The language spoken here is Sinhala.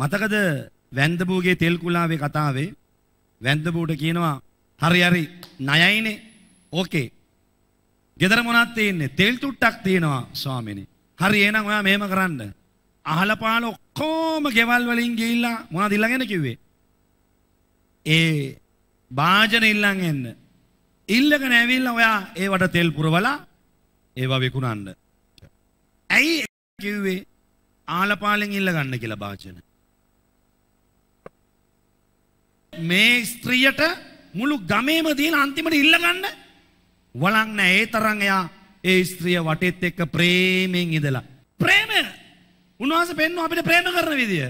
මතකද වැන්දබූගේ තෙල් කුලාවේ කතාවේ වැන්දබූට කියනවා හරි හරි ණයයිනේ ඕකේ. ගෙදර මොනවද තියෙන්නේ? තෙල් තුට්ටක් තියෙනවා ස්වාමීනි. හරි එහෙනම් ඔයා මෙහෙම කරන්න. අහල පහල ඔක්කොම ගෙවල් වලින් ගිහිල්ලා මොනවද ඉල්ලගෙන කිව්වේ? ඒ භාජන ඉල්ලන් එන්න. ඉල්ලගෙන ඇවිල්ලා ඔයා ඒවට තෙල් පුරවලා ඒවා විකුණන්න. ඇයි කිව්වේ? ආලපාලෙන් ඉල්ල ගන්න කියලා භාජන. මේ ස්ත්‍රියට මුළු ගමේම දීලා අන්තිමට ඉල්ලගන්න වළං නැහැ. ඒ තරම් එයා ඒ ස්ත්‍රිය වටෙත් එක්ක ප්‍රේමයෙන් ඉඳලා. ප්‍රේමය. උන්වහන්සේ පෙන්වන අපිට ප්‍රේම කරන විදිය.